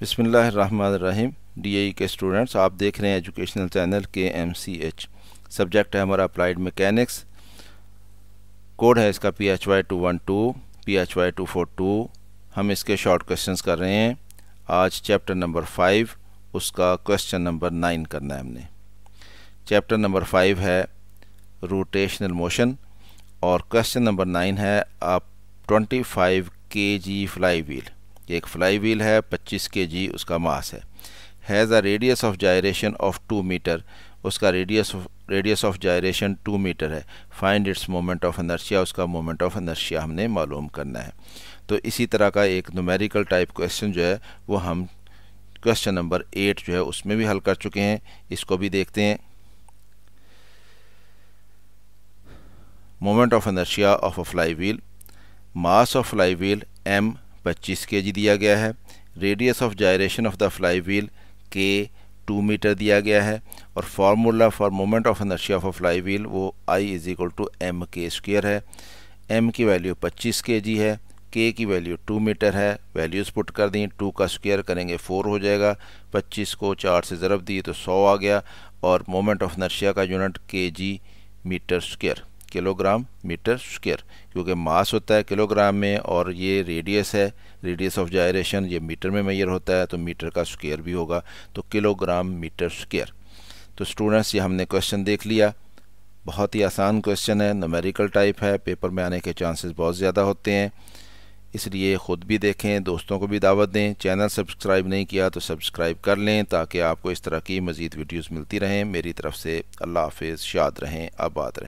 बसमीम D e के students आप देख रहे हैं एजुकेशनल चैनल के एम सी एच सब्जेक्ट है हमारा अप्लाइड मैकेनिक्स कोड है इसका P H Y two one two P H Y two four two हम इसके शॉर्ट क्वेश्चंस कर रहे हैं आज चैप्टर नंबर फाइव उसका क्वेश्चन नंबर नाइन करना है हमने चैप्टर नंबर फाइव है रोटेशनल मोशन और क्वेश्चन नंबर नाइन है आप ट्वेंटी फाइव के जी फ्लाई व्हील कि एक फ्लाई व्हील है 25 के जी उसका मास है has a radius of gyration of two metre उसका radius radius of gyration two metre है find its moment of inertia उसका मोमेंट ऑफ अनर्शिया हमने मालूम करना है तो इसी तरह का एक नुमेरिकल टाइप क्वेश्चन जो है वो हम क्वेश्चन नंबर एट जो है उसमें भी हल कर चुके हैं इसको भी देखते हैं moment of inertia of a flywheel mass of flywheel M पच्चीस के जी दिया गया है radius of gyration of the flywheel K two metre दिया गया है और formula for moment of inertia of a flywheel वो I is equal to M K square है एम की वैल्यू 25 के जी है के की value 2 metre है वैल्यूज़ पुट कर दी 2 का स्क्वेयर करेंगे 4 हो जाएगा 25 को 4 से ज़रब दिए तो 100 आ गया और मोमेंट ऑफ नर्शिया का unit K G metre square kilogram metre square क्योंकि मास होता है किलोग्राम में और ये रेडियस है रेडियस ऑफ जायरेशन ये मीटर में मैयर होता है तो मीटर का स्क्वेयर भी होगा तो किलोग्राम मीटर स्क्वेयर तो स्टूडेंट्स ये हमने क्वेश्चन देख लिया बहुत ही आसान क्वेश्चन है नमेरिकल टाइप है पेपर में आने के चांसेस बहुत ज़्यादा होते हैं इसलिए ख़ुद भी देखें दोस्तों को भी दावत दें चैनल सब्सक्राइब नहीं किया तो सब्सक्राइब कर लें ताकि आपको इस तरह की मज़ीद वीडियोज़ मिलती रहें मेरी तरफ से अल्लाह हाफिज़ शाद रहें आबाद रहें